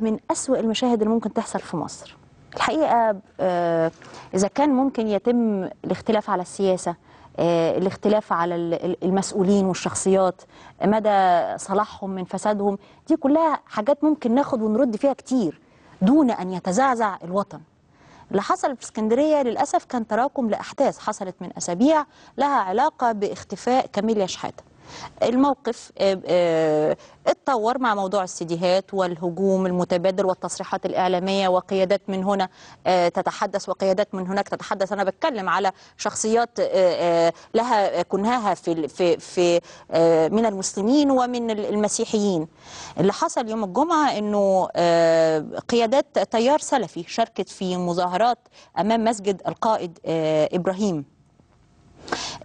من أسوأ المشاهد اللي ممكن تحصل في مصر الحقيقة آه، إذا كان ممكن يتم الاختلاف على السياسة آه، الاختلاف على المسؤولين والشخصيات مدى صلاحهم من فسادهم دي كلها حاجات ممكن ناخد ونرد فيها كتير دون أن يتزعزع الوطن اللي حصل في اسكندرية للأسف كان تراكم لأحداث حصلت من أسابيع لها علاقة باختفاء كاميليا شحاتة الموقف آه، آه، اتطور مع موضوع السيديهات والهجوم المتبادل والتصريحات الإعلامية وقيادات من هنا آه، تتحدث وقيادات من هناك تتحدث أنا بتكلم على شخصيات لها كنهاها في في في من المسلمين ومن المسيحيين اللي حصل يوم الجمعة أنه قيادات تيار سلفي شاركت في مظاهرات أمام مسجد القائد إبراهيم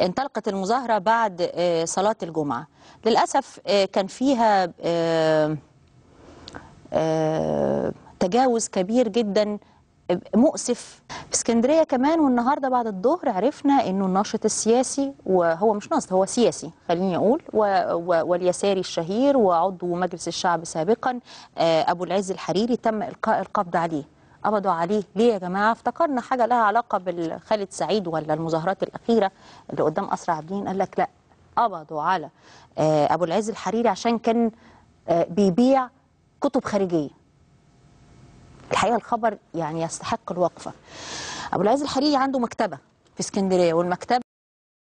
انطلقت المظاهرة بعد آه، صلاة الجمعة للأسف آه، كان فيها آه، تجاوز كبير جدا مؤسف في اسكندريه كمان والنهارده بعد الظهر عرفنا انه الناشط السياسي وهو مش ناشط هو سياسي خليني اقول واليساري الشهير وعضو مجلس الشعب سابقا ابو العز الحريري تم القاء القبض عليه قبضوا عليه ليه يا جماعه افتكرنا حاجه لها علاقه بالخالد سعيد ولا المظاهرات الاخيره اللي قدام قصر عابدين قال لك لا قبضوا على آه، ابو العز الحريري عشان كان آه، بيبيع كتب خارجيه الحقيقه الخبر يعني يستحق الوقفه ابو العز الحريري عنده مكتبه في اسكندريه والمكتبه